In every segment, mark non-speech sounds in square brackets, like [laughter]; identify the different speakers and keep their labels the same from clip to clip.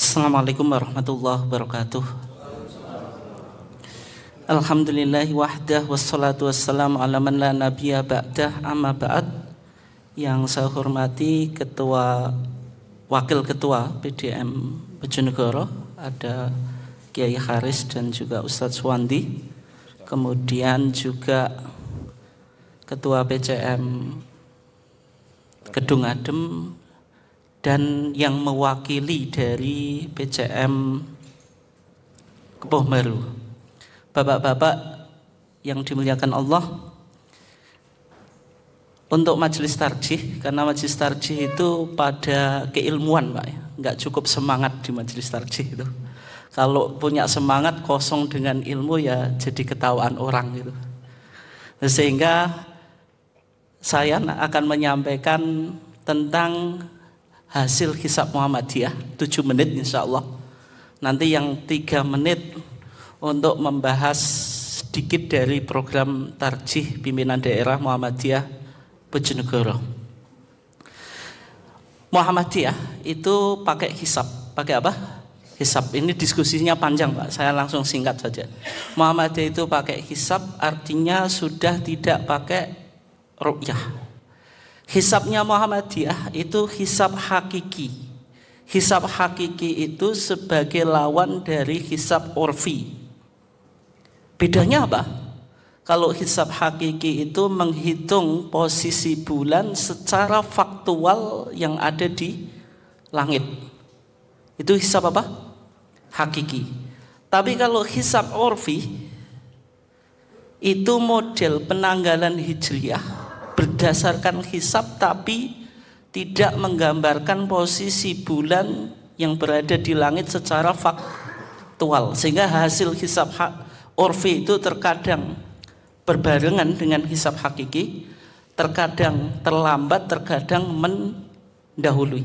Speaker 1: Assalamualaikum warahmatullahi wabarakatuh Alhamdulillahi wahdah Wassalatu wassalamu ala man la nabiya ba'dah amma ba'd Yang saya hormati Ketua Wakil Ketua PDM Bojonegoro Ada Kiai Haris dan juga Ustadz Suwandi Kemudian juga Ketua PCM Gedung Adem dan yang mewakili dari PCM Kepoh Meru, Bapak-bapak yang dimuliakan Allah, untuk majelis tarjih, karena majelis tarjih itu pada keilmuan, Pak. Ya. Nggak cukup semangat di majelis tarjih itu. Kalau punya semangat kosong dengan ilmu ya jadi ketawaan orang gitu. Sehingga saya akan menyampaikan tentang hasil kisah Muhammadiyah 7 menit insya Allah nanti yang 3 menit untuk membahas sedikit dari program tarjih pimpinan daerah Muhammadiyah Bojonegoro Muhammadiyah itu pakai hisap, pakai apa? Hisap. ini diskusinya panjang Pak saya langsung singkat saja Muhammadiyah itu pakai hisap, artinya sudah tidak pakai rukyah Hisapnya Muhammadiyah itu hisap hakiki. hisap hakiki itu sebagai lawan dari hisap orfi. Bedanya apa? Kalau hisap hakiki itu menghitung posisi bulan secara faktual yang ada di langit. Itu hisap apa? Hakiki. Tapi kalau hisap orfi itu model penanggalan hijriah berdasarkan hisap tapi tidak menggambarkan posisi bulan yang berada di langit secara faktual sehingga hasil hisap hak Orfi itu terkadang berbarengan dengan hisap hakiki terkadang terlambat terkadang mendahului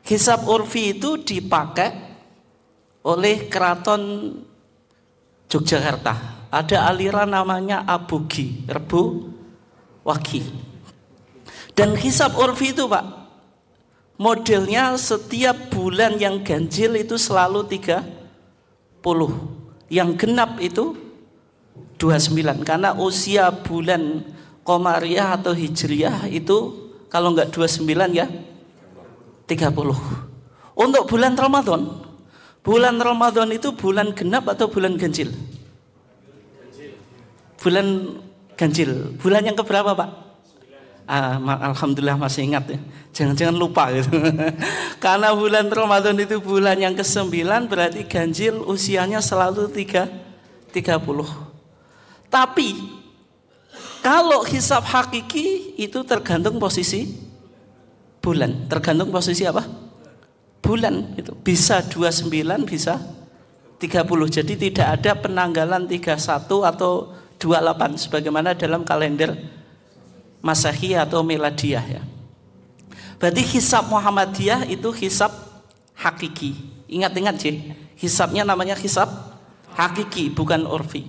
Speaker 1: hisap orvi itu dipakai oleh keraton Yogyakarta ada aliran namanya abugi rebu wakil. Dan hisab urfi itu Pak, modelnya setiap bulan yang ganjil itu selalu 30. Yang genap itu 29. Karena usia bulan Komariah atau Hijriah itu kalau enggak 29 ya 30. Untuk bulan Ramadan, bulan Ramadan itu bulan genap atau bulan ganjil? Bulan ganjil. Bulan yang keberapa Pak? Ah, Alhamdulillah masih ingat ya. Jangan-jangan lupa gitu. [laughs] Karena bulan Ramadan itu bulan yang ke-9 berarti ganjil usianya selalu 3 30. Tapi kalau hisab hakiki itu tergantung posisi bulan. Tergantung posisi apa? Bulan itu bisa 29 bisa 30. Jadi tidak ada penanggalan 31 atau 28 sebagaimana dalam kalender Masehi atau Miladiah ya. Berarti hisab Muhammadiyah itu hisab hakiki. Ingat-ingat sih, hisabnya namanya hisab hakiki bukan urfi.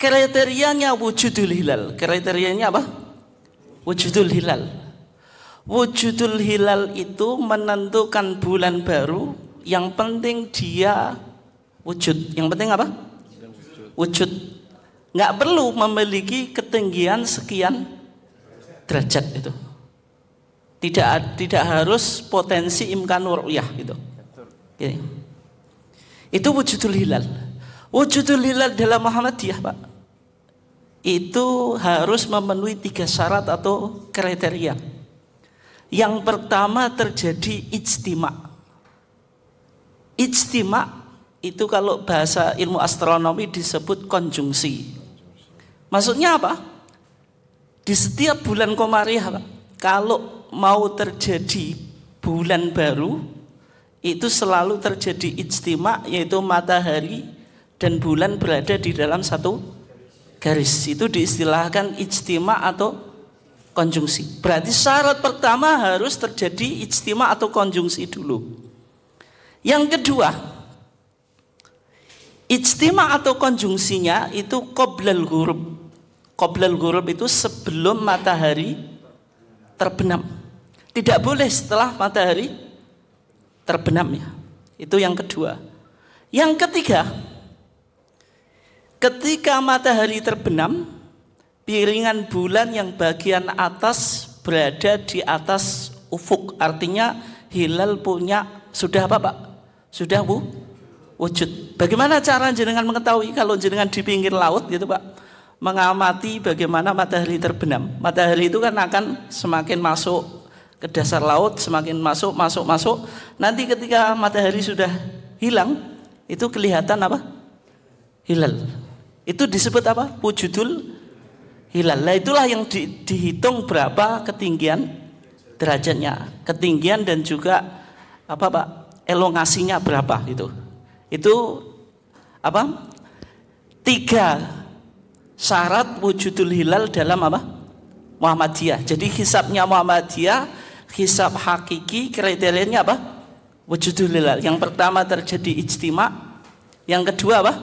Speaker 1: Kriterianya wujudul hilal. Kriterianya apa? Wujudul hilal. Wujudul hilal itu menentukan bulan baru yang penting dia wujud. Yang penting apa? Wujud nggak perlu memiliki ketinggian sekian derajat itu. Tidak tidak harus potensi imkan ru'yah gitu. Gini. Itu wujudul hilal. Wujudul hilal dalam Muhammadiyah, Pak. Itu harus memenuhi tiga syarat atau kriteria. Yang pertama terjadi ijtima. Ijtima itu kalau bahasa ilmu astronomi disebut konjungsi Maksudnya apa? Di setiap bulan komariah, Pak, kalau mau terjadi bulan baru, itu selalu terjadi ijtima, yaitu matahari dan bulan berada di dalam satu garis. Itu diistilahkan ijtima atau konjungsi. Berarti syarat pertama harus terjadi ijtima atau konjungsi dulu. Yang kedua, ijtima atau konjungsinya itu koblal huruf qoblal gurub itu sebelum matahari terbenam. Tidak boleh setelah matahari terbenam ya. Itu yang kedua. Yang ketiga, ketika matahari terbenam, piringan bulan yang bagian atas berada di atas ufuk. Artinya hilal punya sudah apa, Pak? Sudah, Bu? Wujud. Bagaimana cara jenengan mengetahui kalau jenengan di pinggir laut gitu, Pak? mengamati bagaimana matahari terbenam. Matahari itu kan akan semakin masuk ke dasar laut, semakin masuk, masuk, masuk. Nanti ketika matahari sudah hilang, itu kelihatan apa? Hilal. Itu disebut apa? Wujudul hilal. Nah, itulah yang di, dihitung berapa ketinggian derajatnya, ketinggian dan juga apa Pak? elongasinya berapa itu. Itu apa? Tiga syarat wujudul hilal dalam apa? Muhammadiyah. Jadi hisapnya Muhammadiyah, hisap hakiki kriterianya apa? Wujudul hilal. Yang pertama terjadi ijtima, yang kedua apa?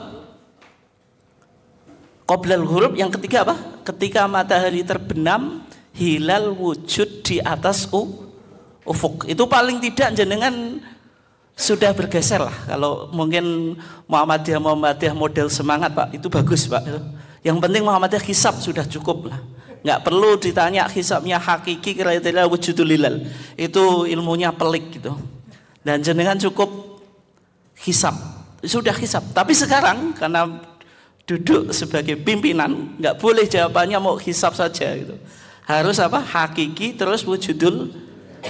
Speaker 1: Qoblal huruf, yang ketiga apa? Ketika matahari terbenam, hilal wujud di atas u ufuk. Itu paling tidak jenengan sudah bergeser lah. Kalau mungkin Muhammadiyah Muhammadiyah model semangat Pak, itu bagus Pak. Yang penting Muhammadiyah hisap sudah cukup lah. Nggak perlu ditanya hisapnya hakiki kriteria wujudul hilal Itu ilmunya pelik gitu. Dan jenengan cukup hisap. Sudah hisap. Tapi sekarang karena duduk sebagai pimpinan, nggak boleh jawabannya mau hisap saja gitu. Harus apa? Hakiki terus wujudul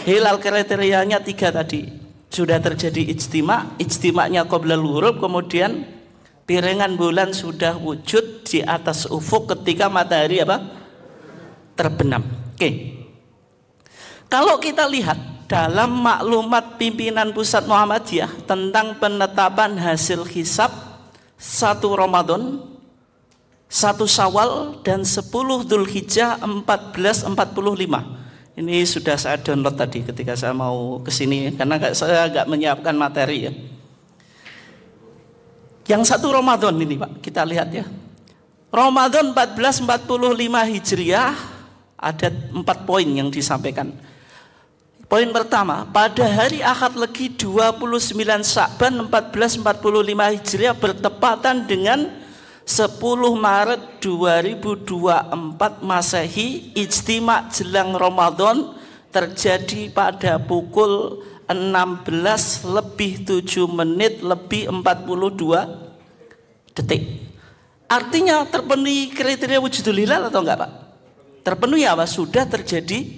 Speaker 1: hilal kriterianya tiga tadi. Sudah terjadi ijtima, ijtimanya qabla huruf, kemudian piringan bulan sudah wujud di atas ufuk ketika matahari apa terbenam. Oke. Kalau kita lihat dalam maklumat pimpinan pusat Muhammadiyah tentang penetapan hasil hisab satu Ramadan, satu Syawal dan 10 Dzulhijjah 1445. Ini sudah saya download tadi ketika saya mau kesini karena saya agak menyiapkan materi ya. Yang satu Ramadan ini Pak, kita lihat ya. Ramadan 1445 Hijriah ada empat poin yang disampaikan. Poin pertama, pada hari Ahad Legi 29 Sa'ban 1445 Hijriah bertepatan dengan 10 Maret 2024 Masehi Ijtima jelang Ramadan terjadi pada pukul 16 lebih 7 menit lebih 42 detik. Artinya terpenuhi kriteria wujudul hilal atau enggak Pak? Terpenuhi apa? Sudah terjadi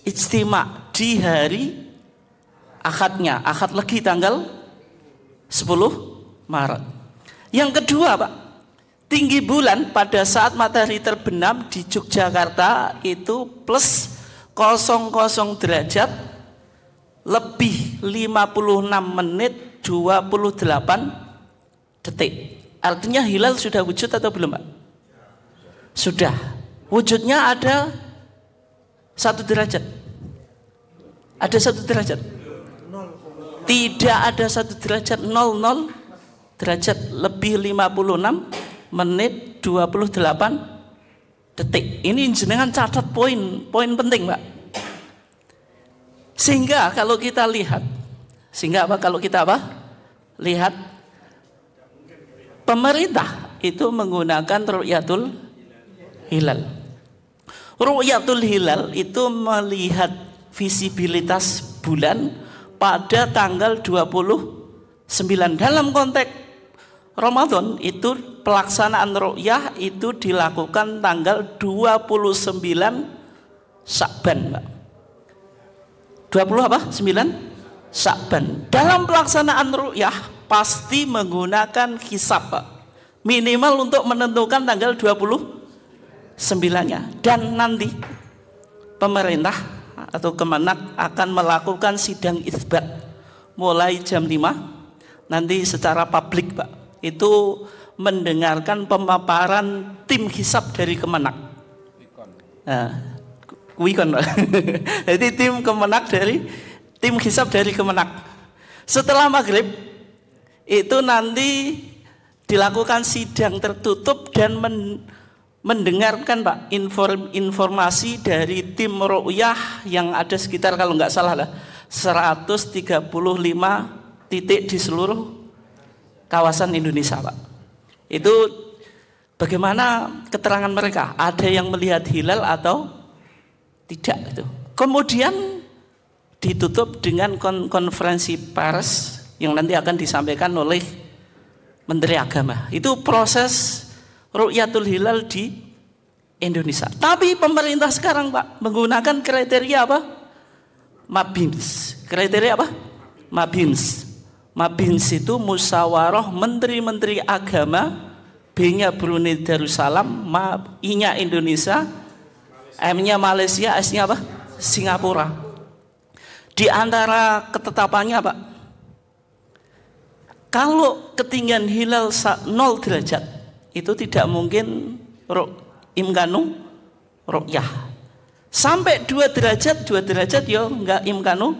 Speaker 1: istimak di hari akadnya. Akad lagi tanggal 10 Maret. Yang kedua Pak, tinggi bulan pada saat matahari terbenam di Yogyakarta itu plus 00 derajat lebih 56 menit 28 detik. Artinya hilal sudah wujud atau belum, Pak? Sudah. Wujudnya ada satu derajat. Ada satu derajat. Tidak ada satu derajat 00 derajat lebih 56 menit 28 detik. Ini jenengan catat poin poin penting, Pak sehingga kalau kita lihat, sehingga apa kalau kita apa? Lihat pemerintah itu menggunakan ru'yatul hilal. Rukyatul hilal itu melihat visibilitas bulan pada tanggal 29 dalam konteks Ramadan itu pelaksanaan ru'yah itu dilakukan tanggal 29 Sa'ban, Pak. 20 apa? 9 Saban. Dalam pelaksanaan ru'yah pasti menggunakan hisap Pak. Minimal untuk menentukan tanggal 29 nya dan nanti pemerintah atau kemenak akan melakukan sidang isbat mulai jam 5 nanti secara publik Pak. Itu mendengarkan pemaparan tim hisap dari kemenak. Nah, kui kan [laughs] jadi tim kemenak dari tim hisap dari kemenak setelah maghrib itu nanti dilakukan sidang tertutup dan men mendengarkan pak inform informasi dari tim ru'yah yang ada sekitar kalau nggak salah lah 135 titik di seluruh kawasan Indonesia pak itu bagaimana keterangan mereka ada yang melihat hilal atau tidak itu. Kemudian ditutup dengan konferensi pers yang nanti akan disampaikan oleh Menteri Agama. Itu proses Rukyatul Hilal di Indonesia. Tapi pemerintah sekarang Pak menggunakan kriteria apa? Mabims. Kriteria apa? Mabims. Mabims itu musyawarah menteri-menteri agama B-nya Brunei Darussalam, I-nya Indonesia, M-nya Malaysia, S-nya apa? Singapura. Di antara ketetapannya apa? kalau ketinggian hilal 0 derajat, itu tidak mungkin imkanu rukyah. Sampai 2 derajat, 2 derajat ya enggak imkanu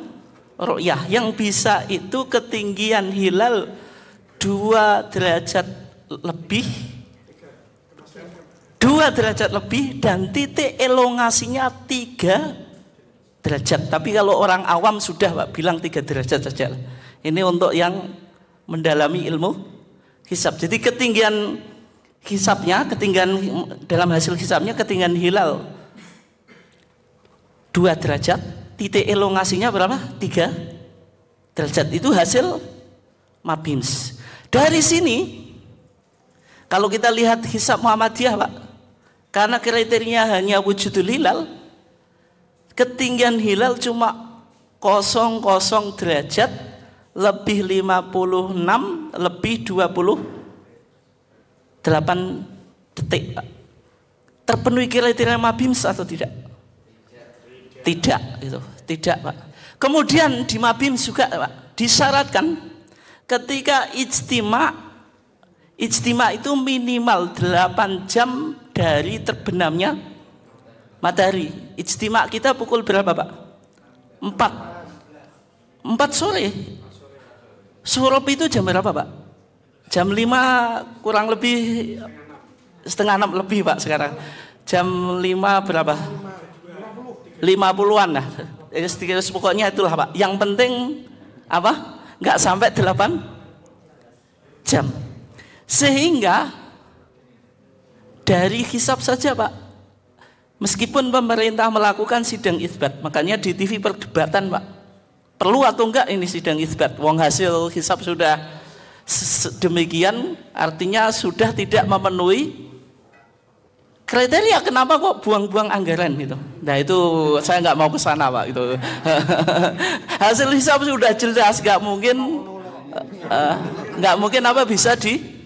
Speaker 1: rukyah. Yang bisa itu ketinggian hilal 2 derajat lebih dua derajat lebih dan titik elongasinya tiga derajat. Tapi kalau orang awam sudah Pak bilang tiga derajat saja. Ini untuk yang mendalami ilmu hisap. Jadi ketinggian hisapnya, ketinggian dalam hasil hisapnya ketinggian hilal dua derajat, titik elongasinya berapa? Tiga derajat. Itu hasil mabims. Dari sini kalau kita lihat hisap Muhammadiyah, Pak, karena kriterinya hanya wujudul hilal, ketinggian hilal cuma 00 derajat lebih 56 lebih 28 detik. Terpenuhi kriteria Mabims atau tidak? Tidak, itu Tidak, Pak. Kemudian di Mabims juga, Pak, disyaratkan ketika ijtima ijtima itu minimal 8 jam dari terbenamnya matahari. istimewa kita pukul berapa, Pak? Empat. Empat sore. Surup itu jam berapa, Pak? Jam lima kurang lebih setengah enam lebih, Pak, sekarang. Jam lima berapa? Lima puluhan, nah. Pokoknya itulah, Pak. Yang penting, apa? Nggak sampai delapan jam. Sehingga dari hisap saja Pak. Meskipun pemerintah melakukan sidang isbat, makanya di TV perdebatan Pak. Perlu atau enggak ini sidang isbat? Wong hasil hisap sudah demikian artinya sudah tidak memenuhi kriteria kenapa kok buang-buang anggaran gitu nah itu saya nggak mau ke sana pak itu [laughs] hasil hisap sudah jelas nggak mungkin eh, eh, nggak uh, mungkin apa bisa di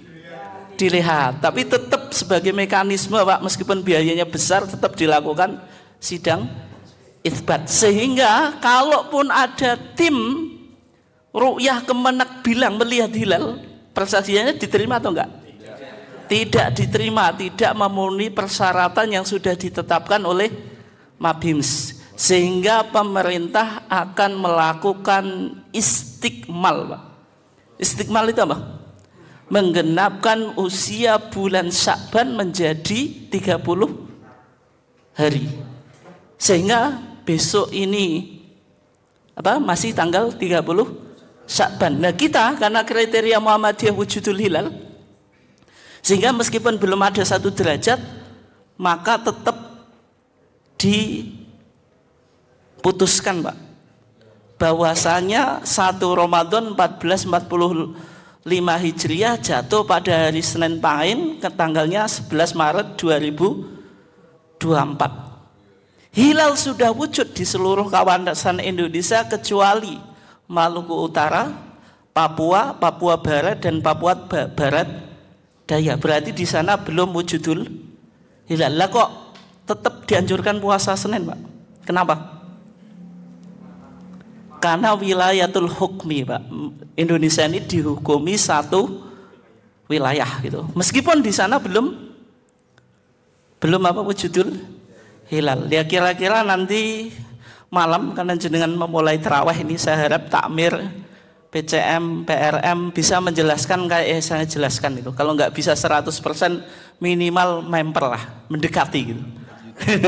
Speaker 1: dilihat. Tapi tetap sebagai mekanisme Pak, meskipun biayanya besar tetap dilakukan sidang isbat. Sehingga kalaupun ada tim ru'yah kemenak bilang melihat hilal, persaksiannya diterima atau enggak? Tidak diterima, tidak memenuhi persyaratan yang sudah ditetapkan oleh Mabims. Sehingga pemerintah akan melakukan istikmal, Pak. Istikmal itu apa? menggenapkan usia bulan Sya'ban menjadi 30 hari. Sehingga besok ini apa masih tanggal 30 Sya'ban Nah, kita karena kriteria Muhammadiyah wujudul hilal sehingga meskipun belum ada satu derajat maka tetap diputuskan Pak bahwasanya satu Ramadan 1440 5 Hijriah jatuh pada hari Senin Pahing ke tanggalnya 11 Maret 2024. Hilal sudah wujud di seluruh kawasan Indonesia kecuali Maluku Utara, Papua, Papua Barat dan Papua Barat Daya. Berarti di sana belum wujudul hilal. Lah kok tetap dianjurkan puasa Senin, Pak? Kenapa? Karena wilayatul hukmi, Pak. Indonesia ini dihukumi satu wilayah gitu. Meskipun di sana belum belum apa wujudul hilal. Ya kira-kira nanti malam karena jenengan memulai terawih ini saya harap takmir PCM, PRM bisa menjelaskan kayak yang eh, saya jelaskan itu. Kalau nggak bisa 100% minimal memper lah, mendekati gitu. [laughs]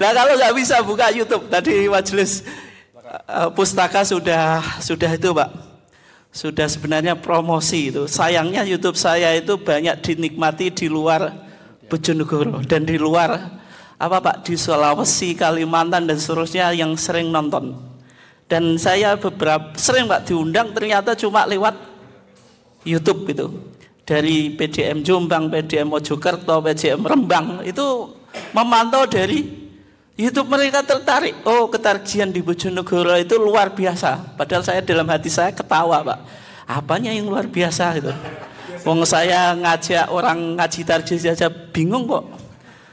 Speaker 1: nah kalau nggak bisa buka YouTube tadi majelis Eh, eh, pustaka sudah sudah itu pak sudah sebenarnya promosi itu sayangnya YouTube saya itu banyak dinikmati di luar Bojonegoro dan di luar apa pak di Sulawesi Kalimantan dan seterusnya yang sering nonton dan saya beberapa sering pak diundang ternyata cuma lewat YouTube gitu dari PDM Jombang, PDM Mojokerto, PDM Rembang itu memantau dari Hidup mereka tertarik. Oh, ketarjian di Bojonegoro itu luar biasa. Padahal saya dalam hati saya ketawa, Pak. Apanya yang luar biasa gitu? Wong saya ngajak orang ngaji tarjih saja bingung kok.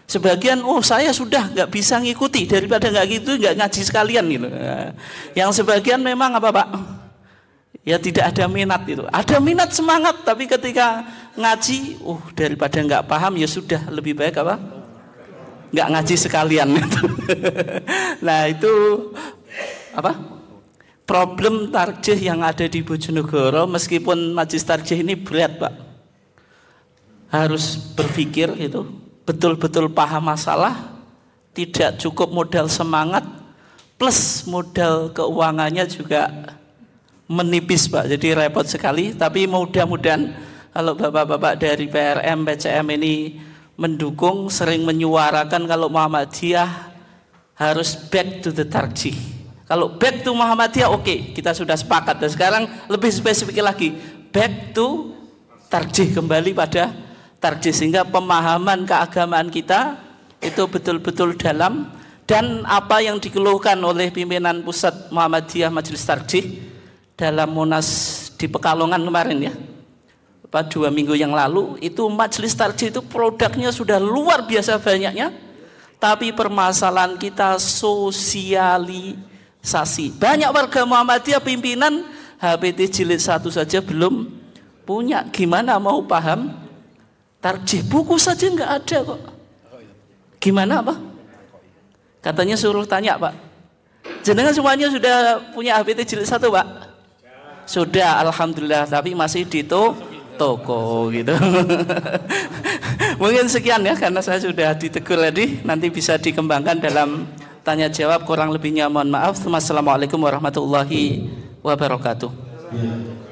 Speaker 1: Sebagian, oh saya sudah nggak bisa ngikuti daripada nggak gitu nggak ngaji sekalian gitu. Yang sebagian memang apa Pak? Ya tidak ada minat itu. Ada minat semangat tapi ketika ngaji, oh daripada nggak paham ya sudah lebih baik apa? nggak ngaji sekalian itu. [laughs] nah itu apa? Problem tarjih yang ada di Bojonegoro meskipun majlis tarjih ini berat pak, harus berpikir itu betul-betul paham masalah, tidak cukup modal semangat plus modal keuangannya juga menipis pak, jadi repot sekali. Tapi mudah-mudahan kalau bapak-bapak dari PRM, PCM ini mendukung, sering menyuarakan kalau Muhammadiyah harus back to the tarjih. Kalau back to Muhammadiyah oke, okay, kita sudah sepakat. Dan sekarang lebih spesifik lagi, back to tarjih kembali pada tarjih sehingga pemahaman keagamaan kita itu betul-betul dalam dan apa yang dikeluhkan oleh pimpinan pusat Muhammadiyah Majelis Tarjih dalam Munas di Pekalongan kemarin ya apa, dua minggu yang lalu itu majelis tarji itu produknya sudah luar biasa banyaknya tapi permasalahan kita sosialisasi banyak warga Muhammadiyah pimpinan HPT jilid satu saja belum punya gimana mau paham tarjih buku saja nggak ada kok gimana apa katanya suruh tanya pak jenengan semuanya sudah punya HPT jilid satu pak sudah alhamdulillah tapi masih di itu toko gitu. [laughs] Mungkin sekian ya karena saya sudah ditegur tadi, nanti bisa dikembangkan dalam tanya jawab kurang lebihnya mohon maaf. Wassalamualaikum warahmatullahi wabarakatuh. Ya.